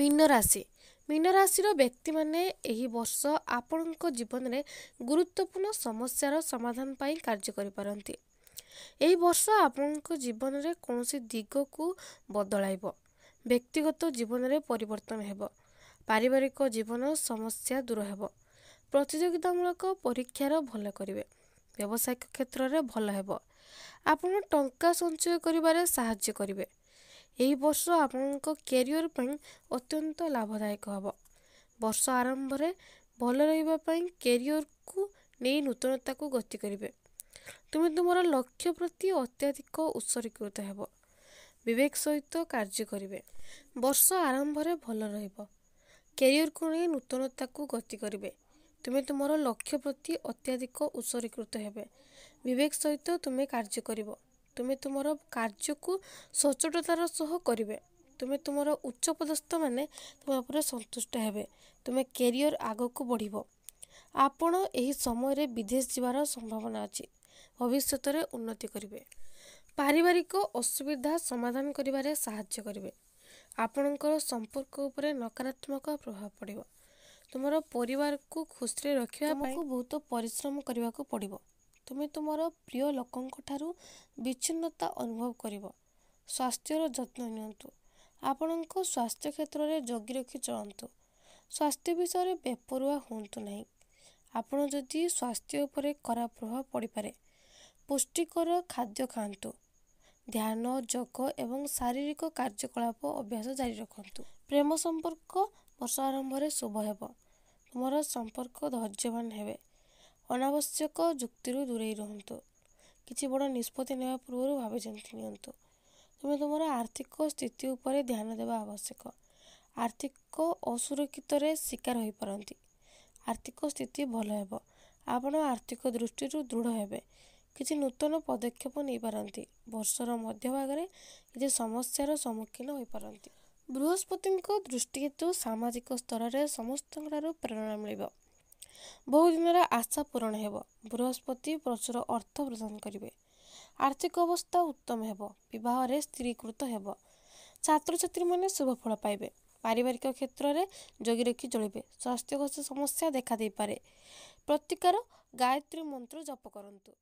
ମୀନରାଶି ମୀନରାଶିର ବ୍ୟକ୍ତିମାନେ ଏହି ବର୍ଷ ଆପଣଙ୍କ ଜୀବନରେ ଗୁରୁତ୍ୱପୂର୍ଣ୍ଣ ସମସ୍ୟାର ସମାଧାନ ପାଇଁ କାର୍ଯ୍ୟ କରିପାରନ୍ତି ଏହି ବର୍ଷ ଆପଣଙ୍କ ଜୀବନରେ କୌଣସି ଦିଗକୁ ବଦଳାଇବ ବ୍ୟକ୍ତିଗତ ଜୀବନରେ ପରିବର୍ତ୍ତନ ହେବ ପାରିବାରିକ ଜୀବନ ସମସ୍ୟା ଦୂର ହେବ ପ୍ରତିଯୋଗିତାମୂଳକ ପରୀକ୍ଷାର ଭଲ କରିବେ ବ୍ୟବସାୟିକ କ୍ଷେତ୍ରରେ ଭଲ ହେବ ଆପଣ ଟଙ୍କା ସଞ୍ଚୟ କରିବାରେ ସାହାଯ୍ୟ କରିବେ ଏହି ବର୍ଷ ଆପଣଙ୍କ କ୍ୟାରିୟର ପାଇଁ ଅତ୍ୟନ୍ତ ଲାଭଦାୟକ ହେବ ବର୍ଷ ଆରମ୍ଭରେ ଭଲ ରହିବା ପାଇଁ କ୍ୟାରିୟରକୁ ନେଇ ନୂତନତାକୁ ଗତି କରିବେ ତୁମେ ତୁମର ଲକ୍ଷ୍ୟ ପ୍ରତି ଅତ୍ୟଧିକ ଉତ୍ସର୍ଗୀକୃତ ହେବ ବିବେକ ସହିତ କାର୍ଯ୍ୟ କରିବେ ବର୍ଷ ଆରମ୍ଭରେ ଭଲ ରହିବ କ୍ୟାରିୟରକୁ ନେଇ ନୂତନତାକୁ ଗତି କରିବେ ତୁମେ ତୁମର ଲକ୍ଷ୍ୟ ପ୍ରତି ଅତ୍ୟଧିକ ଉତ୍ସର୍ଗୀକୃତ ହେବେ ବିବେକ ସହିତ ତୁମେ କାର୍ଯ୍ୟ କରିବ ତୁମେ ତୁମର କାର୍ଯ୍ୟକୁ ସଚୋଟତାର ସହ କରିବେ ତୁମେ ତୁମର ଉଚ୍ଚପଦସ୍ଥ ମାନେ ତୁମ ଉପରେ ସନ୍ତୁଷ୍ଟ ହେବେ ତୁମେ କ୍ୟାରିୟର ଆଗକୁ ବଢ଼ିବ ଆପଣ ଏହି ସମୟରେ ବିଦେଶ ଯିବାର ସମ୍ଭାବନା ଅଛି ଭବିଷ୍ୟତରେ ଉନ୍ନତି କରିବେ ପାରିବାରିକ ଅସୁବିଧା ସମାଧାନ କରିବାରେ ସାହାଯ୍ୟ କରିବେ ଆପଣଙ୍କର ସମ୍ପର୍କ ଉପରେ ନକାରାତ୍ମକ ପ୍ରଭାବ ପଡ଼ିବ ତୁମର ପରିବାରକୁ ଖୁସିରେ ରଖିବାକୁ ବହୁତ ପରିଶ୍ରମ କରିବାକୁ ପଡ଼ିବ ତୁମେ ତୁମର ପ୍ରିୟ ଲୋକଙ୍କଠାରୁ ବିଚ୍ଛିନ୍ନତା ଅନୁଭବ କରିବ ସ୍ୱାସ୍ଥ୍ୟର ଯତ୍ନ ନିଅନ୍ତୁ ଆପଣଙ୍କ ସ୍ୱାସ୍ଥ୍ୟ କ୍ଷେତ୍ରରେ ଜଗି ରଖି ଚଳନ୍ତୁ ସ୍ୱାସ୍ଥ୍ୟ ବିଷୟରେ ବେପରୁଆ ହୁଅନ୍ତୁ ନାହିଁ ଆପଣ ଯଦି ସ୍ୱାସ୍ଥ୍ୟ ଉପରେ ଖରାପ ପ୍ରଭାବ ପଡ଼ିପାରେ ପୁଷ୍ଟିକର ଖାଦ୍ୟ ଖାଆନ୍ତୁ ଧ୍ୟାନ ଯୋଗ ଏବଂ ଶାରୀରିକ କାର୍ଯ୍ୟକଳାପ ଅଭ୍ୟାସ ଜାରି ରଖନ୍ତୁ ପ୍ରେମ ସମ୍ପର୍କ ବର୍ଷ ଆରମ୍ଭରେ ଶୁଭ ହେବ ତୁମର ସମ୍ପର୍କ ଧୈର୍ଯ୍ୟବାନ ହେବେ ଅନାବଶ୍ୟକ ଯୁକ୍ତିରୁ ଦୂରେଇ ରୁହନ୍ତୁ କିଛି ବଡ଼ ନିଷ୍ପତ୍ତି ନେବା ପୂର୍ବରୁ ଭାବି ଚିନ୍ତି ନିଅନ୍ତୁ ତୁମେ ତୁମର ଆର୍ଥିକ ସ୍ଥିତି ଉପରେ ଧ୍ୟାନ ଦେବା ଆବଶ୍ୟକ ଆର୍ଥିକ ଅସୁରକ୍ଷିତରେ ଶିକାର ହୋଇପାରନ୍ତି ଆର୍ଥିକ ସ୍ଥିତି ଭଲ ହେବ ଆପଣ ଆର୍ଥିକ ଦୃଷ୍ଟିରୁ ଦୃଢ଼ ହେବେ କିଛି ନୂତନ ପଦକ୍ଷେପ ନେଇପାରନ୍ତି ବର୍ଷର ମଧ୍ୟଭାଗରେ କିଛି ସମସ୍ୟାର ସମ୍ମୁଖୀନ ହୋଇପାରନ୍ତି ବୃହସ୍ପତିଙ୍କ ଦୃଷ୍ଟି ହେତୁ ସାମାଜିକ ସ୍ତରରେ ସମସ୍ତଙ୍କଠାରୁ ପ୍ରେରଣା ମିଳିବ ବହୁଦିନର ଆଶା ପୂରଣ ହେବ ବୃହସ୍ପତି ପ୍ରଚୁର ଅର୍ଥ ପ୍ରଦାନ କରିବେ ଆର୍ଥିକ ଅବସ୍ଥା ଉତ୍ତମ ହେବ ବିବାହରେ ସ୍ଥିରୀକୃତ ହେବ ଛାତ୍ରଛାତ୍ରୀମାନେ ଶୁଭଫଳ ପାଇବେ ପାରିବାରିକ କ୍ଷେତ୍ରରେ ଜଗି ରଖି ଚଳିବେ ସ୍ୱାସ୍ଥ୍ୟଗତ ସମସ୍ୟା ଦେଖାଦେଇପାରେ ପ୍ରତିକାର ଗାୟତ୍ରୀ ମନ୍ତ୍ର ଜପ କରନ୍ତୁ